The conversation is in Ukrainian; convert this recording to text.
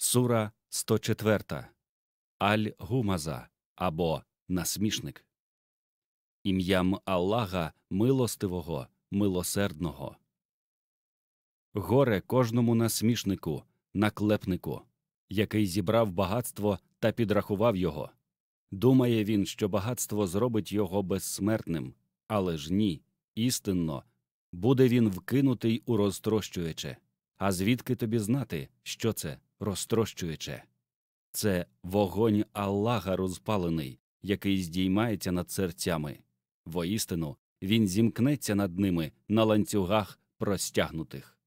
Сура 104 Аль-Гумаза або Насмішник. Ім'ям Аллаха милостивого, милосердного. Горе кожному насмішнику, наклепнику, який зібрав багатство та підрахував його. Думає він, що багатство зробить його безсмертним, але ж ні, істинно буде він вкинутий у розтрощуюче. А звідки тобі знати, що це розтрощуюче? Це вогонь Аллаха розпалений, який здіймається над серцями. Воістину, він зімкнеться над ними на ланцюгах простягнутих.